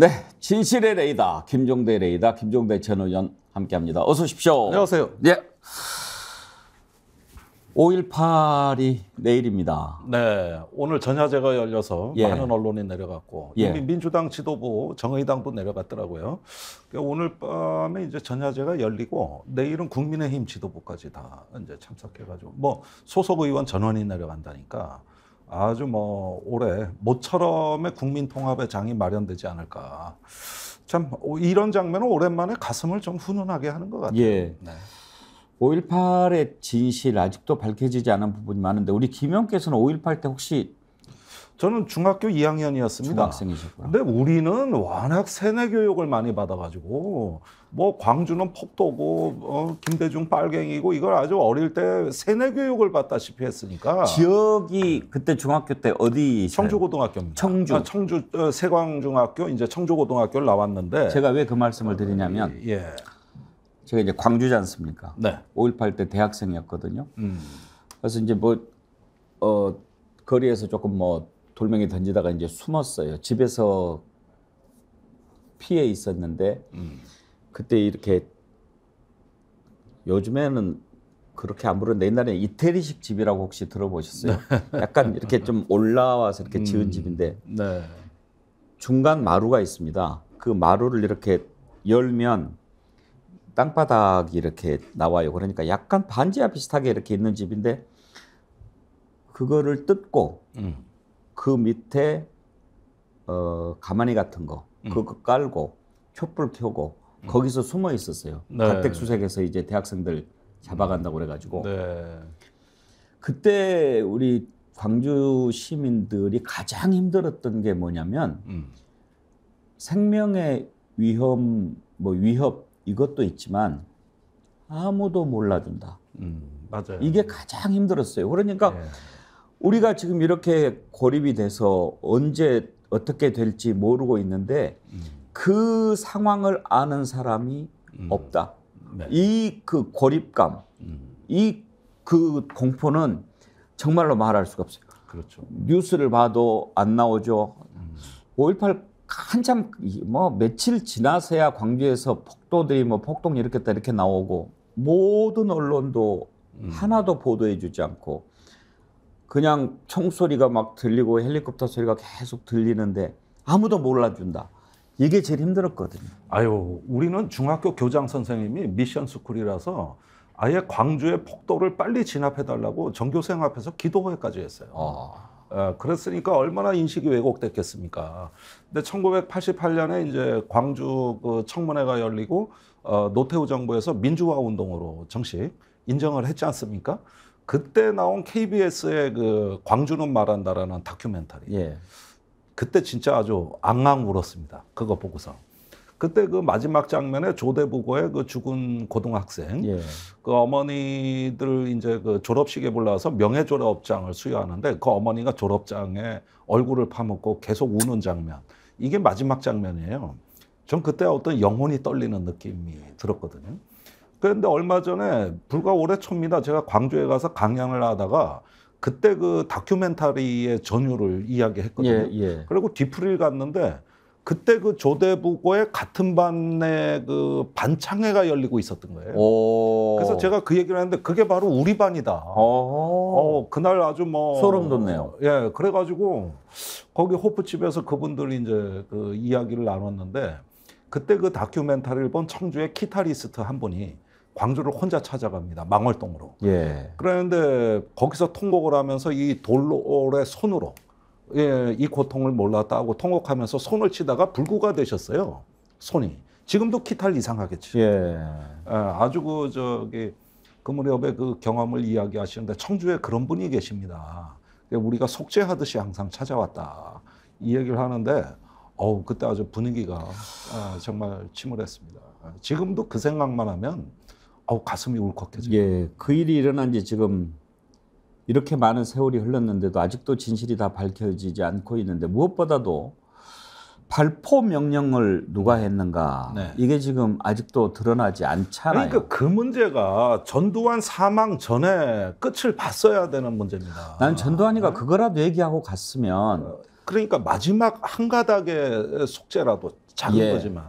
네, 진실의 레이다, 김종대 레이다, 김종대 전 의원 함께합니다. 어서 오십시오. 안녕하세요. 예. 5.18이 내일입니다. 네, 오늘 전야제가 열려서 예. 많은 언론이 내려갔고 이미 예. 민주당 지도부, 정의당도 내려갔더라고요. 그 오늘 밤에 이제 전야제가 열리고 내일은 국민의힘 지도부까지 다 이제 참석해가지고 뭐 소속 의원 전원이 내려간다니까 아주 뭐 올해 모처럼의 국민 통합의 장이 마련되지 않을까. 참 이런 장면은 오랜만에 가슴을 좀 훈훈하게 하는 것 같아요. 예. 네. 5.18의 진실 아직도 밝혀지지 않은 부분이 많은데 우리 김영께서는 5.18 때 혹시 저는 중학교 2학년이었습니다. 중학생이셨구나. 근데 우리는 워낙 세뇌 교육을 많이 받아가지고 뭐 광주는 폭도고 어, 김대중 빨갱이고 이걸 아주 어릴 때 세뇌 교육을 받다시피 했으니까 지역이 그때 중학교 때 어디 청주고등학교입니다. 청주 아, 청주 어, 세광중학교 이제 청주고등학교를 나왔는데 제가 왜 그 말씀을 드리냐면 어, 예. 제가 이제 광주지 않습니까? 네. 5.18 때 대학생이었거든요. 음. 그래서 이제 뭐 어, 거리에서 조금 뭐 돌멩이 던지다가 이제 숨었어요. 집에서 피해 있었는데 음. 그때 이렇게 요즘에는 그렇게 안 부르는데 옛날에 이태리식 집이라고 혹시 들어보셨어요? 네. 약간 이렇게 좀 올라와서 이렇게 음. 지은 집인데 네. 중간 마루가 있습니다. 그 마루를 이렇게 열면 땅바닥이 이렇게 나와요. 그러니까 약간 반지하 비슷하게 이렇게 있는 집인데 그거를 뜯고 음. 그 밑에 어, 가마니 같은 거 음. 그거 깔고 촛불 켜고 음. 거기서 숨어 있었어요. 네. 가택 수색에서 이제 대학생들 잡아간다고 그래가지고 네. 그때 우리 광주 시민들이 가장 힘들었던 게 뭐냐면 음. 생명의 위험 뭐 위협 이것도 있지만 아무도 몰라준다. 음, 맞아요. 이게 가장 힘들었어요. 그러니까 네. 우리가 지금 이렇게 고립이 돼서 언제 어떻게 될지 모르고 있는데 음. 그 상황을 아는 사람이 음. 없다. 네. 이그 고립감, 음. 이그 공포는 정말로 말할 수가 없어요. 그렇죠. 뉴스를 봐도 안 나오죠. 5.18 음. 한참 뭐 며칠 지나서야 광주에서 폭도들이 뭐 폭동 이렇게 다 이렇게 나오고 모든 언론도 음. 하나도 보도해 주지 않고 그냥 총소리가 막 들리고 헬리콥터 소리가 계속 들리는데 아무도 몰라준다. 이게 제일 힘들었거든요. 아유, 우리는 중학교 교장 선생님이 미션 스쿨이라서 아예 광주의 폭도를 빨리 진압해달라고 전교생 앞에서 기도회까지 했어요. 아. 예, 그랬으니까 얼마나 인식이 왜곡됐겠습니까. 근데 1988년에 이제 광주 그 청문회가 열리고 어, 노태우 정부에서 민주화 운동으로 정식 인정을 했지 않습니까? 그때 나온 KBS의 그 광주는 말한다라는 다큐멘터리. 예. 그때 진짜 아주 앙앙 울었습니다. 그거 보고서. 그때 그 마지막 장면에 조대부고의 그 죽은 고등학생 예. 그 어머니들 이제 그 졸업식에 불러서 명예 졸업장을 수여하는데 그 어머니가 졸업장에 얼굴을 파묻고 계속 우는 장면 이게 마지막 장면이에요. 전 그때 어떤 영혼이 떨리는 느낌이 들었거든요. 그런데 얼마 전에 불과 올해 초입니다. 제가 광주에 가서 강연을 하다가 그때 그 다큐멘터리의 전율을 이야기했거든요. 예, 예. 그리고 뒤풀이를 갔는데 그때 그 조대부고의 같은 반의 그 반창회가 열리고 있었던 거예요. 오. 그래서 제가 그 얘기를 했는데 그게 바로 우리 반이다. 어, 어 그날 아주 뭐 소름 돋네요. 예, 그래가지고 거기 호프집에서 그분들이 이제 그 이야기를 나눴는데 그때 그 다큐멘터리를 본 청주의 키타리스트 한 분이 광주를 혼자 찾아갑니다. 망월동으로. 예. 그런데 거기서 통곡을 하면서 이 돌로의 손으로 예, 이 고통을 몰랐다 고 통곡하면서 손을 치다가 불구가 되셨어요. 손이. 지금도 키탈 이상하게 치죠. 예. 예. 아주 그 저기 그무렵에그 경험을 이야기하시는데 청주에 그런 분이 계십니다. 그 우리가 속죄하듯이 항상 찾아왔다. 이 얘기를 하는데 어우 그때 아주 분위기가 아, 정말 침울했습니다. 지금도 그 생각만 하면 아우 가슴이 울컥해져요. 예, 그 일이 일어난 지 지금 이렇게 많은 세월이 흘렀는데도 아직도 진실이 다 밝혀지지 않고 있는데 무엇보다도 발포 명령을 누가 했는가 네. 이게 지금 아직도 드러나지 않잖아요. 그러니까 그 문제가 전두환 사망 전에 끝을 봤어야 되는 문제입니다. 난 전두환이가 그거라도 얘기하고 갔으면 어, 그러니까 마지막 한 가닥의 속죄라도 작은 예. 거지만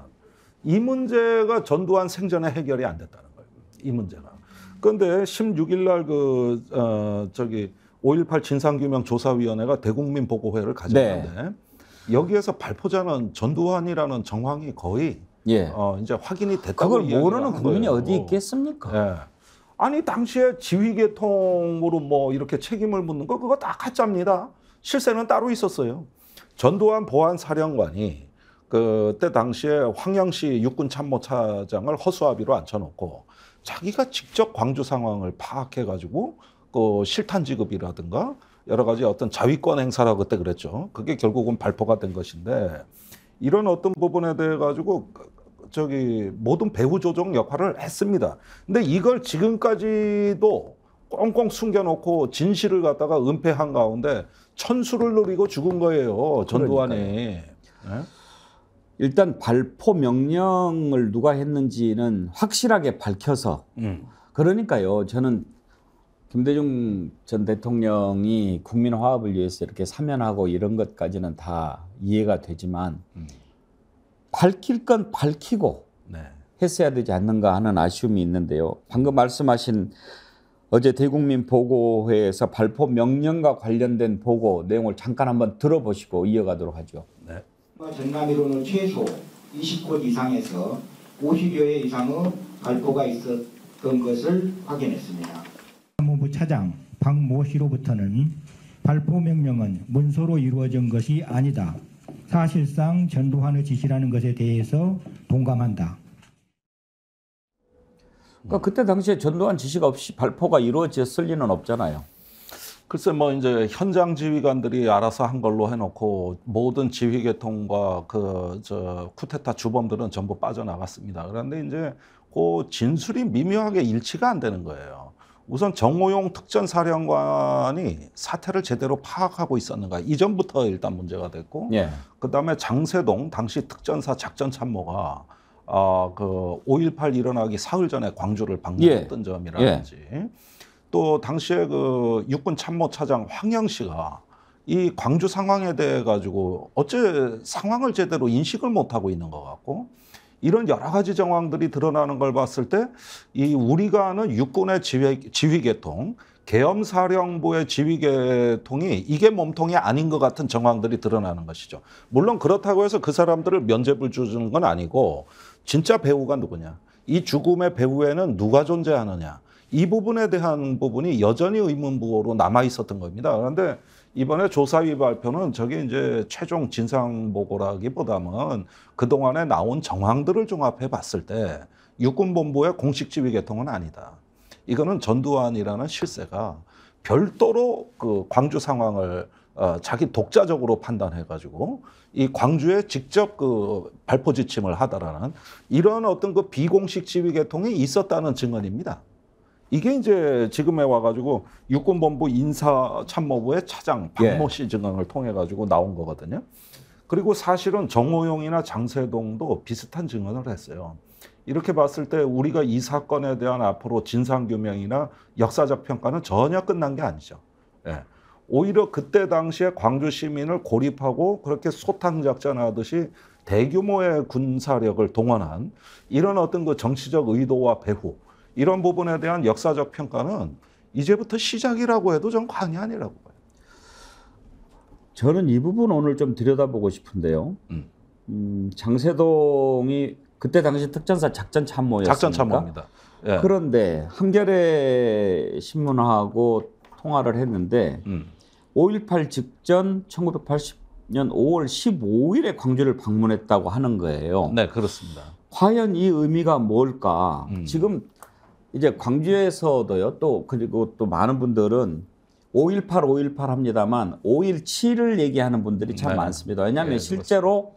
이 문제가 전두환 생전에 해결이 안 됐다는. 이 문제가. 그런데 16일 날 그 어, 저기 5.18 진상규명 조사위원회가 대국민 보고회를 가졌는데 네. 여기에서 발표자는 전두환이라는 정황이 거의 예. 어, 이제 확인이 됐다고 그걸 모르는 국민이 거예요. 어디 있겠습니까? 예. 아니 당시에 지휘계통으로 뭐 이렇게 책임을 묻는 거 그거 다 가짜입니다. 실세는 따로 있었어요. 전두환 보안사령관이 그때 당시에 황영시 육군 참모차장을 허수아비로 앉혀놓고 자기가 직접 광주 상황을 파악해가지고 그 실탄 지급이라든가 여러 가지 어떤 자위권 행사라 그때 그랬죠. 그게 결국은 발포가된 것인데 이런 어떤 부분에 대해 가지고 저기 모든 배후 조정 역할을 했습니다. 근데 이걸 지금까지도 꽁꽁 숨겨놓고 진실을 갖다가 은폐한 가운데 천수를 누리고 죽은 거예요 전두환이. 일단 발포 명령을 누가 했는지는 확실하게 밝혀서 음. 그러니까요. 저는 김대중 전 대통령이 국민 화합을 위해서 이렇게 사면하고 이런 것까지는 다 이해가 되지만 음. 밝힐 건 밝히고 네. 했어야 되지 않는가 하는 아쉬움이 있는데요. 방금 말씀하신 어제 대국민 보고회에서 발포 명령과 관련된 보고 내용을 잠깐 한번 들어보시고 이어가도록 하죠. 전남이로는 최소 20곳 이상에서 50여 회 이상의 발포가 있었던 것을 확인했습니다. 법무부 차장 박 모 씨로부터는 발포 명령은 문서로 이루어진 것이 아니다. 사실상 전두환의 지시라는 것에 대해서 동감한다. 그러니까 그때 당시에 전두환 지시가 없이 발포가 이루어졌을 리는 없잖아요. 글쎄 뭐 이제 현장 지휘관들이 알아서 한 걸로 해놓고 모든 지휘 계통과 그저 쿠데타 주범들은 전부 빠져나갔습니다. 그런데 이제 그 진술이 미묘하게 일치가 안 되는 거예요. 우선 정호용 특전사령관이 사태를 제대로 파악하고 있었는가 이전부터 일단 문제가 됐고 예. 그다음에 장세동 당시 특전사 작전참모가 아그 5.18 일어나기 사흘 전에 광주를 방문했던 예. 점이라든지 예. 또 당시에 그 육군 참모 차장 황영 씨가 이 광주 상황에 대해 가지고 어째 상황을 제대로 인식을 못 하고 있는 것 같고 이런 여러 가지 정황들이 드러나는 걸 봤을 때 이 우리가 아는 육군의 지휘, 지휘계통 계엄사령부의 지휘계통이 이게 몸통이 아닌 것 같은 정황들이 드러나는 것이죠. 물론 그렇다고 해서 그 사람들을 면죄부를 주는 건 아니고 진짜 배우가 누구냐. 이 죽음의 배후에는 누가 존재하느냐. 이 부분에 대한 부분이 여전히 의문부호로 남아 있었던 겁니다. 그런데 이번에 조사위 발표는 저게 이제 최종 진상 보고라기보다는 그동안에 나온 정황들을 종합해 봤을 때 육군본부의 공식 지휘 계통은 아니다. 이거는 전두환이라는 실세가 별도로 그 광주 상황을 어, 자기 독자적으로 판단해가지고 이 광주에 직접 그 발포 지침을 하다라는 이런 어떤 그 비공식 지휘 계통이 있었다는 증언입니다. 이게 이제 지금에 와가지고 육군본부 인사참모부의 차장 예. 박모 씨 증언을 통해 가지고 나온 거거든요. 그리고 사실은 정호용이나 장세동도 비슷한 증언을 했어요. 이렇게 봤을 때 우리가 이 사건에 대한 앞으로 진상규명이나 역사적 평가는 전혀 끝난 게 아니죠. 예. 오히려 그때 당시에 광주 시민을 고립하고 그렇게 소탕 작전하듯이 대규모의 군사력을 동원한 이런 어떤 그 정치적 의도와 배후 이런 부분에 대한 역사적 평가는 이제부터 시작이라고 해도 전 과언이 아니라고 봐요. 저는 이 부분 오늘 좀 들여다보고 싶은데요. 음. 음, 장세동이 그때 당시 특전사 작전 참모였습니까? 작전 참모입니다. 예. 그런데 한겨레 신문하고 통화를 했는데 음. 5.18 직전 1980년 5월 15일에 광주를 방문했다고 하는 거예요. 네, 그렇습니다. 과연 이 의미가 뭘까? 음. 지금 이제 광주에서도요. 또 그리고 또 많은 분들은 5.18, 5.18 합니다만 5.17을 얘기하는 분들이 참 네. 많습니다. 왜냐하면 네, 실제로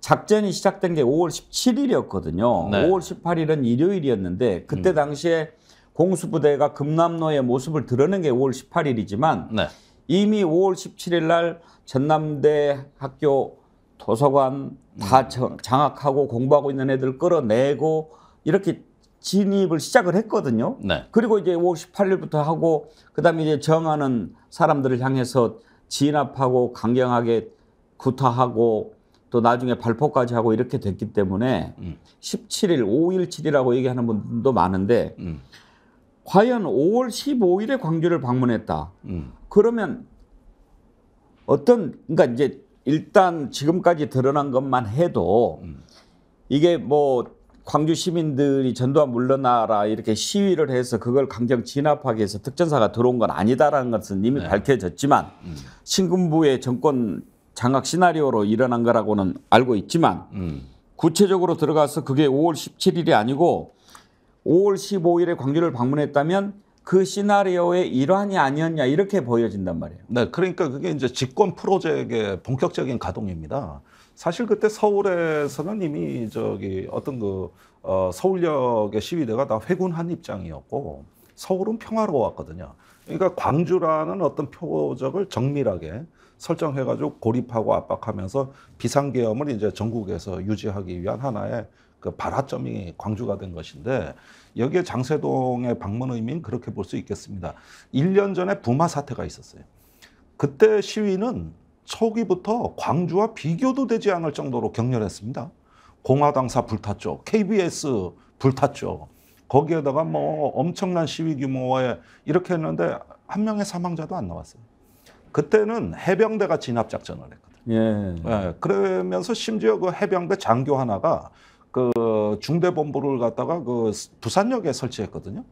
작전이 시작된 게 5월 17일이었거든요. 네. 5월 18일은 일요일이었는데 그때 음. 당시에 공수부대가 금남로의 모습을 드러낸 게 5월 18일이지만 이미 5월 17일 날 전남대 학교 도서관 다 음. 장악하고 공부하고 있는 애들 끌어내고 이렇게 진입을 시작을 했거든요. 네. 그리고 이제 5월 18일부터 하고 그다음에 이제 정하는 사람들을 향해서 진압하고 강경하게 구타하고 또 나중에 발포까지 하고 이렇게 됐기 때문에 음. 17일, 5일, 7이라고 얘기하는 분도 많은데 음. 과연 5월 15일에 광주를 방문했다. 음. 그러면 어떤 그러니까 이제 일단 지금까지 드러난 것만 해도 음. 이게 뭐 광주 시민들이 전두환 물러나라 이렇게 시위를 해서 그걸 강경 진압하기 위해서 특전사가 들어온 건 아니다라는 것은 이미 네. 밝혀졌지만 음. 신군부의 정권 장악 시나리오로 일어난 거라고는 알고 있지만 음. 구체적으로 들어가서 그게 5월 17일이 아니고 5월 15일에 광주를 방문했다면 그 시나리오의 일환이 아니었냐 이렇게 보여진단 말이에요. 네, 그러니까 그게 이제 집권 프로젝트의 본격적인 가동입니다. 사실 그때 서울에서는 이미 저기 어떤 그 어, 서울역의 시위대가 다 회군한 입장이었고 서울은 평화로웠거든요. 그러니까 광주라는 어떤 표적을 정밀하게 설정해가지고 고립하고 압박하면서 비상계엄을 이제 전국에서 유지하기 위한 하나의 그 발화점이 광주가 된 것인데 여기에 장세동의 방문 의미는 그렇게 볼 수 있겠습니다. 1년 전에 부마 사태가 있었어요. 그때 시위는 초기부터 광주와 비교도 되지 않을 정도로 격렬했습니다. 공화당사 불탔죠. KBS 불탔죠. 거기에다가 뭐 엄청난 시위 규모에 이렇게 했는데 한 명의 사망자도 안 나왔어요. 그때는 해병대가 진압 작전을 했거든요. 예. 예. 그러면서 심지어 그 해병대 장교 하나가 그 중대본부를 갖다가 그 부산역에 설치했거든요.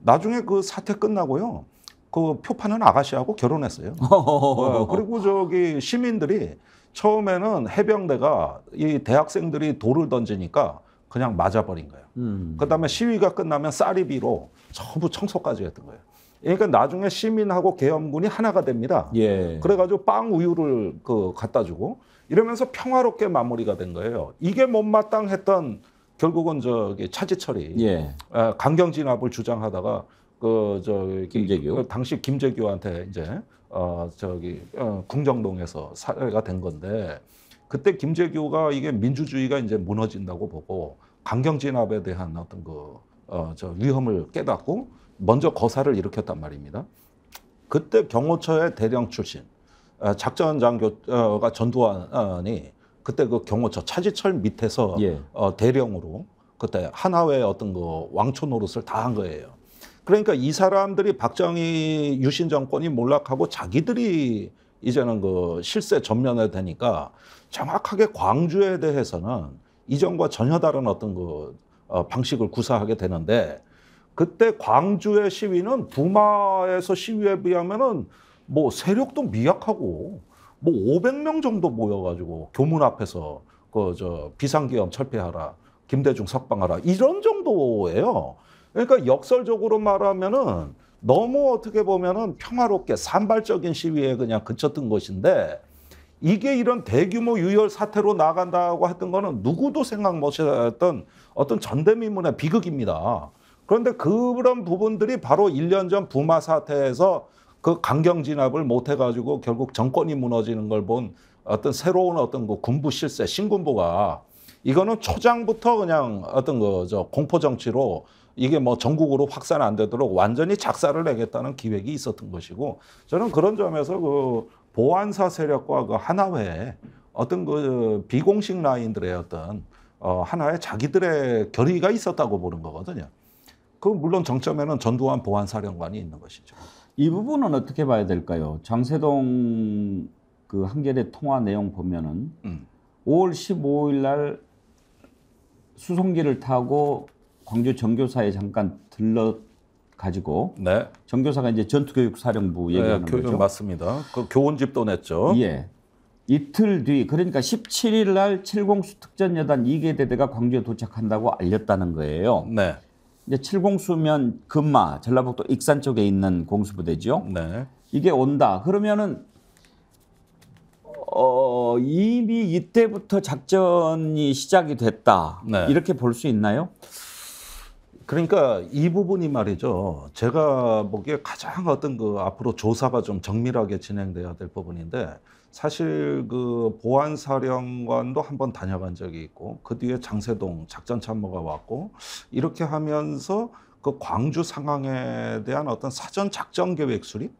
나중에 그 사태 끝나고요. 그표 파는 아가씨하고 결혼했어요. 어, 그리고 저기 시민들이 처음에는 해병대가 이 대학생들이 돌을 던지니까 그냥 맞아버린 거예요. 음. 그다음에 시위가 끝나면 쌀이비로 전부 청소까지 했던 거예요. 그러니까 나중에 시민하고 계엄군이 하나가 됩니다. 예. 그래가지고 빵 우유를 그 갖다 주고 이러면서 평화롭게 마무리가 된 거예요. 이게 못마땅했던 결국은 저기 차지철이 예. 강경 진압을 주장하다가 그저 김재규 그 당시 김재규한테 이제 어 저기 어, 궁정동에서 사례가 된 건데 그때 김재규가 이게 민주주의가 이제 무너진다고 보고 강경 진압에 대한 어떤 그 어 저 위험을 깨닫고 먼저 거사를 일으켰단 말입니다. 그때 경호처의 대령 출신 어, 작전 장교가 전두환이 그때 그 경호처 차지철 밑에서 예. 어, 대령으로 그때 하나의 어떤 그 왕초 노릇을 다 한 거예요. 그러니까 이 사람들이 박정희 유신 정권이 몰락하고 자기들이 이제는 그 실세 전면에 되니까 정확하게 광주에 대해서는 이전과 전혀 다른 어떤 그 어, 방식을 구사하게 되는데 그때 광주의 시위는 부마에서 시위에 비하면은 뭐 세력도 미약하고 뭐 500명 정도 모여가지고 교문 앞에서 그 저 비상기업 철폐하라 김대중 석방하라 이런 정도예요. 그러니까 역설적으로 말하면은 너무 어떻게 보면은 평화롭게 산발적인 시위에 그냥 그쳤던 것인데 이게 이런 대규모 유혈 사태로 나간다고 했던 거는 누구도 생각 못했던 어떤 전대미문의 비극입니다. 그런데 그런 부분들이 바로 1년 전 부마 사태에서 그 강경 진압을 못 해가지고 결국 정권이 무너지는 걸 본 어떤 새로운 어떤 그 군부 실세 신군부가 이거는 초장부터 그냥 어떤 거죠 공포 정치로 이게 뭐 전국으로 확산 안 되도록 완전히 작사를 내겠다는 기획이 있었던 것이고 저는 그런 점에서 그 보안사 세력과 그 하나회의 어떤 그 비공식 라인들의 어떤 어 하나의 자기들의 결의가 있었다고 보는 거거든요. 그 물론 정점에는 전두환 보안사령관이 있는 것이죠. 이 부분은 어떻게 봐야 될까요? 장세동 그 한겨레 통화 내용 보면은 음. 5월 15일 날 수송기를 타고 광주 정교사에 잠깐 들러 가지고 네. 정교사가 이제 전투교육사령부 네, 얘기하는 네, 거죠. 맞습니다. 그 교훈집도 냈죠. 예. 이틀 뒤 그러니까 17일 날 70수 특전여단 2개 대대가 광주에 도착한다고 알렸다는 거예요. 네. 이제 70수면 금마 전라북도 익산 쪽에 있는 공수부대죠. 네. 이게 온다. 그러면은 어, 이미 이때부터 작전이 시작이 됐다. 네. 이렇게 볼 수 있나요? 그러니까 이 부분이 말이죠. 제가 보기에 가장 어떤 그 앞으로 조사가 좀 정밀하게 진행돼야 될 부분인데 사실 그 보안사령관도 한 번 다녀간 적이 있고 그 뒤에 장세동 작전참모가 왔고 이렇게 하면서 그 광주 상황에 대한 어떤 사전 작전 계획 수립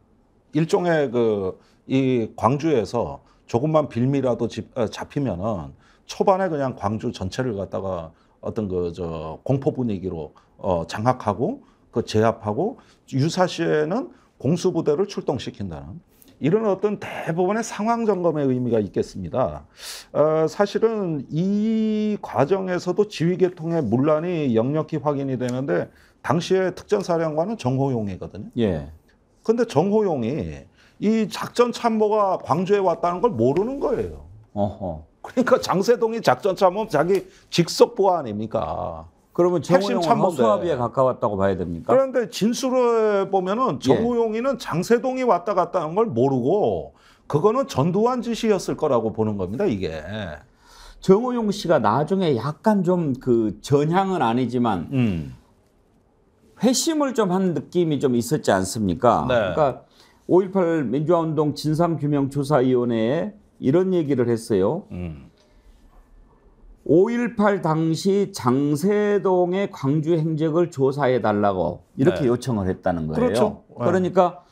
일종의 그 이 광주에서 조금만 빌미라도 아, 잡히면은 초반에 그냥 광주 전체를 갖다가 어떤 그 저 공포 분위기로 어, 장악하고 그 제압하고 유사시에는 공수부대를 출동시킨다는 이런 어떤 대부분의 상황 점검의 의미가 있겠습니다. 어, 사실은 이 과정에서도 지휘계통의 문란이 역력히 확인이 되는데 당시에 특전사령관은 정호용이거든요. 예. 근데 정호용이 이 작전 참모가 광주에 왔다는 걸 모르는 거예요. 어허. 그러니까 장세동이 작전 참모 자기 직속 보아 아닙니까? 그러면 정호용은 허수아비에 가까웠다고 봐야 됩니까? 그런데 진술을 보면은 정호용이는 예. 장세동이 왔다 갔다 한 걸 모르고 그거는 전두환 지시였을 거라고 보는 겁니다, 이게. 정호용 씨가 나중에 약간 좀 그 전향은 아니지만 음. 회심을 좀 한 느낌이 좀 있었지 않습니까? 네. 그러니까 5.18 민주화운동 진상규명조사위원회에 이런 얘기를 했어요. 음. 5.18 당시 장세동의 광주 행적을 조사해 달라고 이렇게 네. 요청을 했다는 거예요. 그렇죠. 네. 그러니까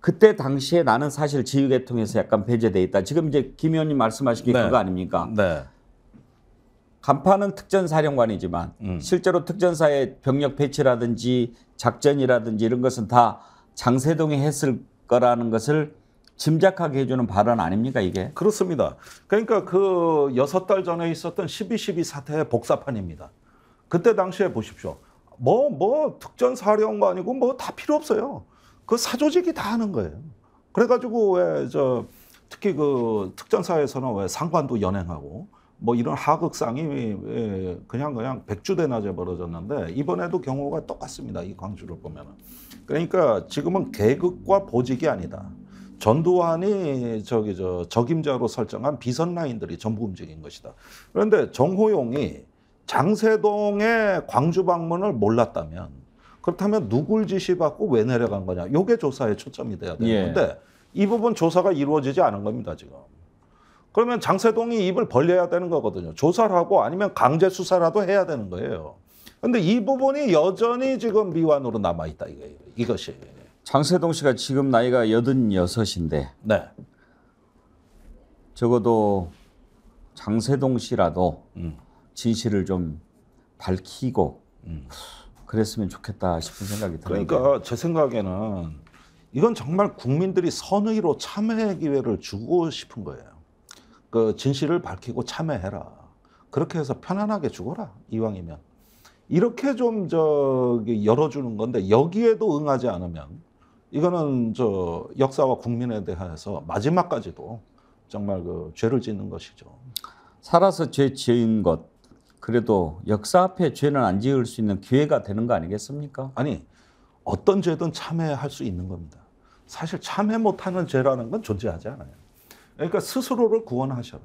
그때 당시에 나는 사실 지휘계통에서 약간 배제돼 있다. 지금 이제 김 의원님 말씀하신 게 네. 그거 아닙니까? 네. 간판은 특전사령관이지만 음. 실제로 특전사의 병력 배치라든지 작전이라든지 이런 것은 다 장세동이 했을 거라는 것을 짐작하게 해주는 발언 아닙니까 이게? 그렇습니다. 그러니까 그 여섯 달 전에 있었던 12.12 사태의 복사판입니다. 그때 당시에 보십시오. 뭐뭐 뭐 특전 사령관이고 뭐 다 필요 없어요. 그 사조직이 다 하는 거예요. 그래가지고 왜 저 특히 그 특전사에서는 왜 상관도 연행하고 뭐 이런 하극상이 그냥 그냥 백주대낮에 벌어졌는데 이번에도 경우가 똑같습니다. 이 광주를 보면은 그러니까 지금은 계급과 보직이 아니다. 전두환이 저기 저 적임자로 설정한 비선 라인들이 전부 움직인 것이다. 그런데 정호용이 장세동의 광주 방문을 몰랐다면 그렇다면 누굴 지시받고 왜 내려간 거냐? 요게 조사의 초점이 돼야 되는데 예. 이 부분 조사가 이루어지지 않은 겁니다, 지금. 그러면 장세동이 입을 벌려야 되는 거거든요. 조사를 하고 아니면 강제 수사라도 해야 되는 거예요. 근데 이 부분이 여전히 지금 미완으로 남아 있다 이거 이것이. 장세동 씨가 지금 나이가 86인데 네. 적어도 장세동 씨라도 음. 진실을 좀 밝히고 음. 그랬으면 좋겠다 싶은 생각이 들어요. 그러니까 제 생각에는 이건 정말 국민들이 선의로 참회 기회를 주고 싶은 거예요. 그 진실을 밝히고 참회해라. 그렇게 해서 편안하게 죽어라. 이왕이면. 이렇게 좀저 열어주는 건데 여기에도 응하지 않으면 이거는 저 역사와 국민에 대해서 마지막까지도 정말 그 죄를 짓는 것이죠. 살아서 죄 지은 것 그래도 역사 앞에 죄는 안 지을 수 있는 기회가 되는 거 아니겠습니까? 아니 어떤 죄든 참회할 수 있는 겁니다. 사실 참회 못하는 죄라는 건 존재하지 않아요. 그러니까 스스로를 구원하셔라.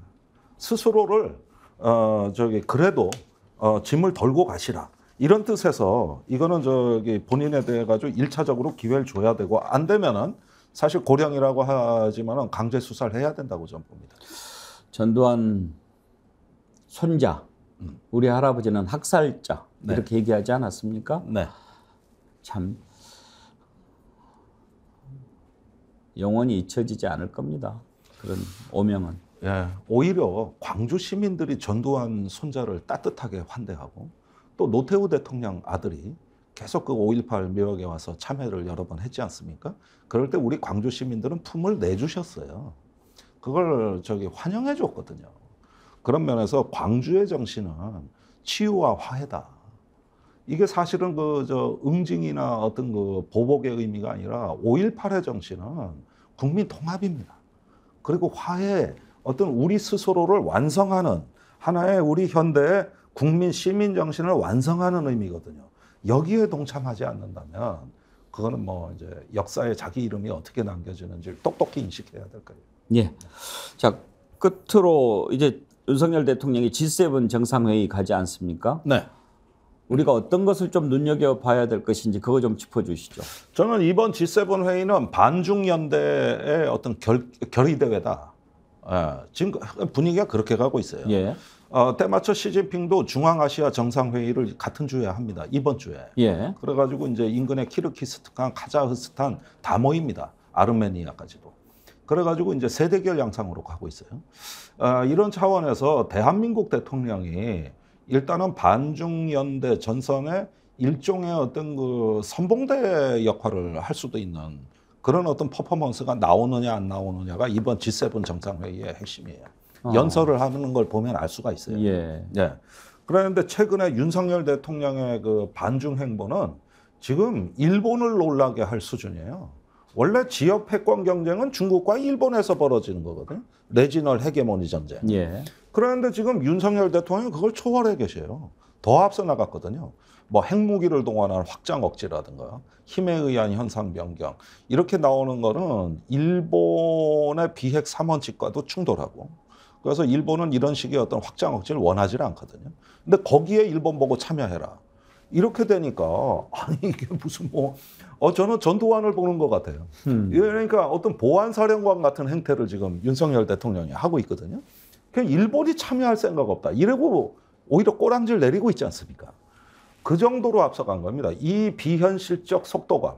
스스로를 어 저기 그래도 어 짐을 덜고 가시라. 이런 뜻에서 이거는 저기 본인에 대해 가지고 일차적으로 기회를 줘야 되고 안 되면은 사실 고령이라고 하지만은 강제 수사를 해야 된다고 저는 봅니다. 전두환 손자 음. 우리 할아버지는 학살자 네. 이렇게 얘기하지 않았습니까? 네. 참 영원히 잊혀지지 않을 겁니다. 그런 오명은. 예, 오히려 광주 시민들이 전두환 손자를 따뜻하게 환대하고 또 노태우 대통령 아들이 계속 그 5.18 묘역에 와서 참회를 여러 번 했지 않습니까? 그럴 때 우리 광주 시민들은 품을 내주셨어요. 그걸 저기 환영해 줬거든요. 그런 면에서 광주의 정신은 치유와 화해다. 이게 사실은 그 저 응징이나 어떤 그 보복의 의미가 아니라 5.18의 정신은 국민 통합입니다. 그리고 화해, 어떤 우리 스스로를 완성하는 하나의 우리 현대의 국민 시민 정신을 완성하는 의미거든요. 여기에 동참하지 않는다면 그거는 뭐 이제 역사에 자기 이름이 어떻게 남겨지는지 똑똑히 인식해야 될 거예요. 예. 자 끝으로 이제 윤석열 대통령이 G7 정상회의 가지 않습니까? 네. 우리가 어떤 것을 좀 눈여겨 봐야 될 것인지 그거 좀 짚어주시죠. 저는 이번 G7 회의는 반중 연대의 어떤 결, 결의 대회다. 예. 지금 분위기가 그렇게 가고 있어요. 예. 어, 때마쳐 시진핑도 중앙아시아 정상회의를 같은 주에 합니다. 이번 주에. 예. 그래가지고 이제 인근의 키르키스탄, 카자흐스탄 다 모입니다. 아르메니아까지도. 그래가지고 이제 세대결 양상으로 가고 있어요. 어, 이런 차원에서 대한민국 대통령이 일단은 반중연대 전선에 일종의 어떤 그 선봉대 역할을 할 수도 있는 그런 어떤 퍼포먼스가 나오느냐 안 나오느냐가 이번 G7 정상회의의 핵심이에요. 어. 연설을 하는 걸 보면 알 수가 있어요. 예. 예. 그런데 최근에 윤석열 대통령의 그 반중 행보는 지금 일본을 놀라게 할 수준이에요. 원래 지역 패권 경쟁은 중국과 일본에서 벌어지는 거거든요. 레지널 헤게모니 전쟁. 예. 그런데 지금 윤석열 대통령이 그걸 초월해 계셔요. 더 앞서 나갔거든요. 뭐 핵무기를 동원한 확장 억지라든가 힘에 의한 현상 변경 이렇게 나오는 거는 일본의 비핵 3원칙과도 충돌하고 그래서 일본은 이런 식의 어떤 확장 억지를 원하지 않거든요. 근데 거기에 일본 보고 참여해라. 이렇게 되니까 아니 이게 무슨 뭐 어 저는 전두환을 보는 것 같아요. 음. 예, 그러니까 어떤 보안사령관 같은 행태를 지금 윤석열 대통령이 하고 있거든요. 그냥 일본이 참여할 생각 없다. 이러고 오히려 꼬랑질 내리고 있지 않습니까? 그 정도로 앞서간 겁니다. 이 비현실적 속도감.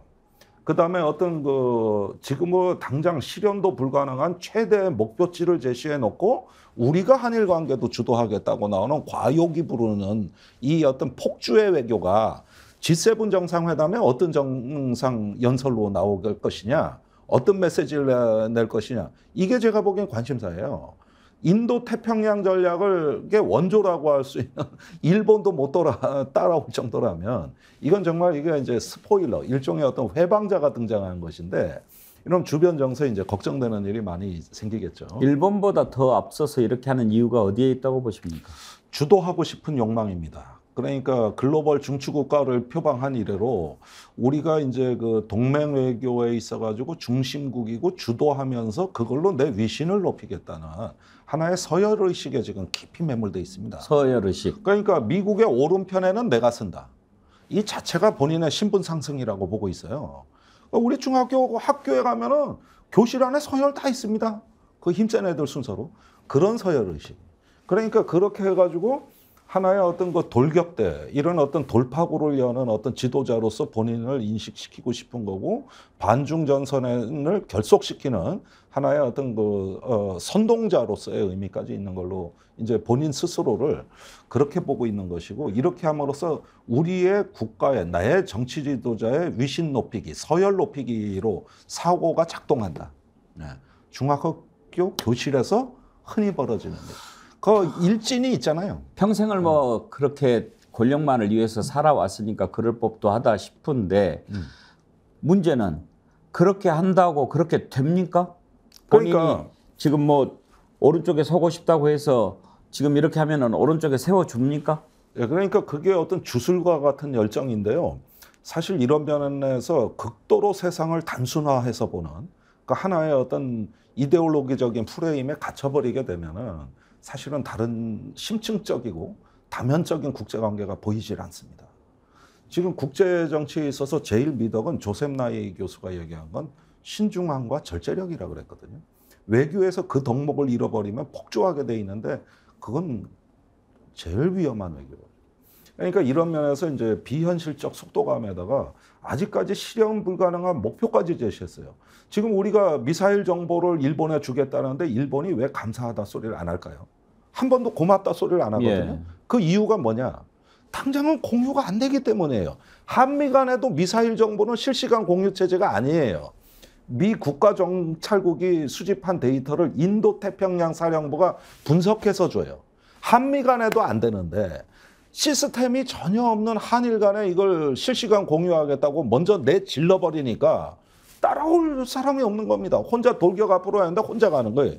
그 다음에 어떤 그 지금 뭐 당장 실현도 불가능한 최대 목표치를 제시해 놓고 우리가 한일 관계도 주도하겠다고 나오는 과욕이 부르는 이 어떤 폭주의 외교가 G7 정상회담에 어떤 정상 연설로 나올 오 것이냐 어떤 메시지를 낼 것이냐 이게 제가 보기엔 관심사예요. 인도 태평양 전략을 원조라고 할 수 있는 일본도 못 따라, 따라올 정도라면 이건 정말 이게 이제 스포일러, 일종의 어떤 회방자가 등장하는 것인데 이런 주변 정서에 이제 걱정되는 일이 많이 생기겠죠. 일본보다 더 앞서서 이렇게 하는 이유가 어디에 있다고 보십니까? 주도하고 싶은 욕망입니다. 그러니까 글로벌 중추국가를 표방한 이래로 우리가 이제 그 동맹 외교에 있어 가지고 중심국이고 주도하면서 그걸로 내 위신을 높이겠다는 하나의 서열 의식에 지금 깊이 매몰돼 있습니다. 서열 의식. 그러니까 미국의 오른편에는 내가 쓴다. 이 자체가 본인의 신분 상승이라고 보고 있어요. 그러니까 우리 중학교 학교에 가면은 교실 안에 서열 다 있습니다. 그 힘센 애들 순서로 그런 서열 의식. 그러니까 그렇게 해가지고 하나의 어떤 그 돌격대 이런 어떤 돌파구를 여는 어떤 지도자로서 본인을 인식시키고 싶은 거고 반중 전선을 결속시키는 하나의 어떤 그 어, 선동자로서의 의미까지 있는 걸로 이제 본인 스스로를 그렇게 보고 있는 것이고 이렇게 함으로써 우리의 국가의 나의 정치 지도자의 위신 높이기 서열 높이기로 사고가 작동한다. 네. 중학교 교실에서 흔히 벌어지는 일. 그 일진이 있잖아요. 평생을 뭐 음. 그렇게 권력만을 위해서 살아왔으니까 그럴 법도 하다 싶은데 음. 문제는 그렇게 한다고 그렇게 됩니까? 그러니까 지금 뭐 오른쪽에 서고 싶다고 해서 지금 이렇게 하면은 오른쪽에 세워 줍니까? 예, 그러니까 그게 어떤 주술과 같은 열정인데요. 사실 이런 면에서 극도로 세상을 단순화해서 보는 그 하나의 어떤 이데올로기적인 프레임에 갇혀버리게 되면은 사실은 다른 심층적이고 다면적인 국제관계가 보이질 않습니다. 지금 국제정치에 있어서 제일 미덕은 조셉 나이 교수가 얘기한 건 신중함과 절제력이라 그랬거든요. 외교에서 그 덕목을 잃어버리면 폭주하게 돼 있는데 그건 제일 위험한 외교 그러니까 이런 면에서 이제 비현실적 속도감에다가 아직까지 실현 불가능한 목표까지 제시했어요. 지금 우리가 미사일 정보를 일본에 주겠다는데 일본이 왜 감사하다 소리를 안 할까요? 한 번도 고맙다 소리를 안 하거든요. 예. 그 이유가 뭐냐? 당장은 공유가 안 되기 때문이에요. 한미 간에도 미사일 정보는 실시간 공유 체제가 아니에요. 미 국가정찰국이 수집한 데이터를 인도태평양 사령부가 분석해서 줘요. 한미 간에도 안 되는데 시스템이 전혀 없는 한일 간에 이걸 실시간 공유하겠다고 먼저 내질러 버리니까 따라올 사람이 없는 겁니다. 혼자 돌격 앞으로 하는데 혼자 가는 거예요.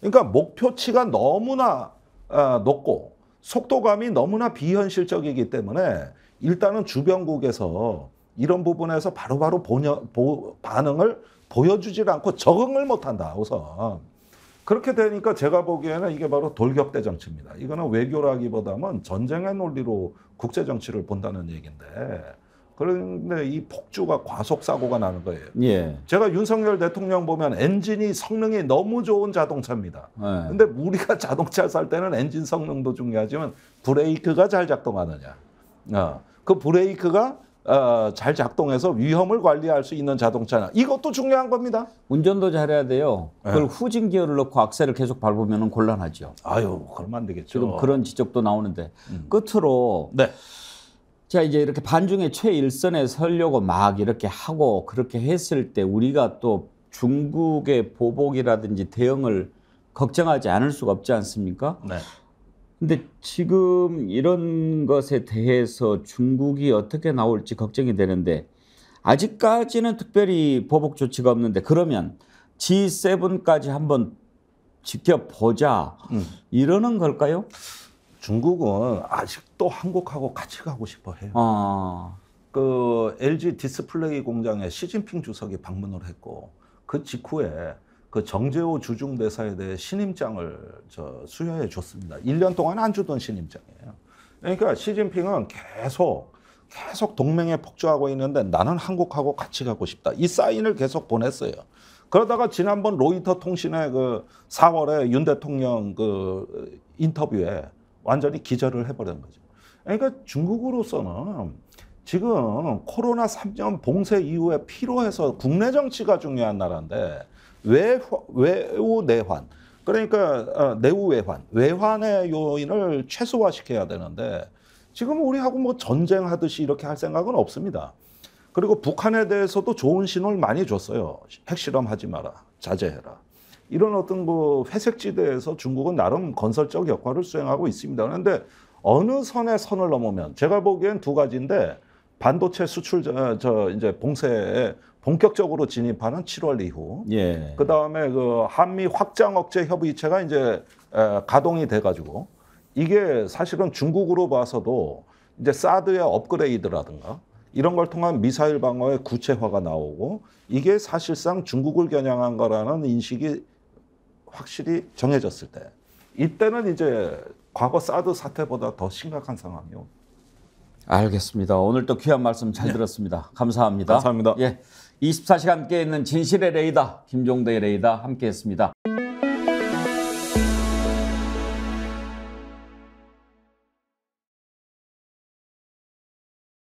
그러니까 목표치가 너무나 아, 높고 속도감이 너무나 비현실적이기 때문에 일단은 주변국에서 이런 부분에서 바로바로 바로 반응을 보여주질 않고 적응을 못한다 우선. 그렇게 되니까 제가 보기에는 이게 바로 돌격대 정치입니다. 이거는 외교라기보다는 전쟁의 논리로 국제 정치를 본다는 얘기인데 그런데 이 폭주가 과속 사고가 나는 거예요. 예. 제가 윤석열 대통령 보면 엔진이 성능이 너무 좋은 자동차입니다. 예. 근데 우리가 자동차 살 때는 엔진 성능도 중요하지만 브레이크가 잘 작동하느냐. 어. 그 브레이크가 어, 잘 작동해서 위험을 관리할 수 있는 자동차냐 이것도 중요한 겁니다. 운전도 잘해야 돼요. 네. 그걸 네. 후진 기어를 넣고 악셀을 계속 밟으면 곤란하죠. 아유, 그러면 안 되겠죠. 지금 그런 지적도 나오는데 음. 끝으로 네. 자 이제 이렇게 반중의 최일선에 서려고 막 이렇게 하고 그렇게 했을 때 우리가 또 중국의 보복이라든지 대응을 걱정하지 않을 수가 없지 않습니까? 네. 근데 지금 이런 것에 대해서 중국이 어떻게 나올지 걱정이 되는데 아직까지는 특별히 보복 조치가 없는데 그러면 G7까지 한번 지켜보자 음. 이러는 걸까요? 중국은 아직도 한국하고 같이 가고 싶어 해요. 아. 그 LG 디스플레이 공장에 시진핑 주석이 방문을 했고 그 직후에 그 정재호 주중대사에 대해 신임장을 저 수여해 줬습니다. 1년 동안 안 주던 신임장이에요. 그러니까 시진핑은 계속 계속 동맹에 폭주하고 있는데 나는 한국하고 같이 가고 싶다. 이 사인을 계속 보냈어요. 그러다가 지난번 로이터 통신의 그 4월에 윤 대통령 그 인터뷰에 완전히 기절을 해버린 거죠. 그러니까 중국으로서는 지금 코로나 3년 봉쇄 이후에 피로해서 국내 정치가 중요한 나라인데 외, 외우 내환. 그러니까 어, 내우 외환, 외환의 요인을 최소화시켜야 되는데 지금 우리하고 뭐 전쟁하듯이 이렇게 할 생각은 없습니다. 그리고 북한에 대해서도 좋은 신호를 많이 줬어요. 핵실험하지 마라, 자제해라. 이런 어떤 뭐 회색지대에서 중국은 나름 건설적 역할을 수행하고 있습니다. 그런데 어느 선에 선을 넘으면 제가 보기엔 두 가지인데 반도체 수출 저, 저 이제 봉쇄에 본격적으로 진입하는 7월 이후 예. 그다음에 그 한미 확장 억제 협의체가 이제 에, 가동이 돼 가지고 이게 사실은 중국으로 봐서도 이제 사드의 업그레이드라든가 이런 걸 통한 미사일 방어의 구체화가 나오고 이게 사실상 중국을 겨냥한 거라는 인식이 확실히 정해졌을 때 이때는 이제 과거 사드 사태보다 더 심각한 상황이요. 알겠습니다. 오늘 또 귀한 말씀 잘 네. 들었습니다. 감사합니다. 감사합니다. 예. 24시간 깨있는 진실의 레이다, 김종대의 레이다 함께했습니다.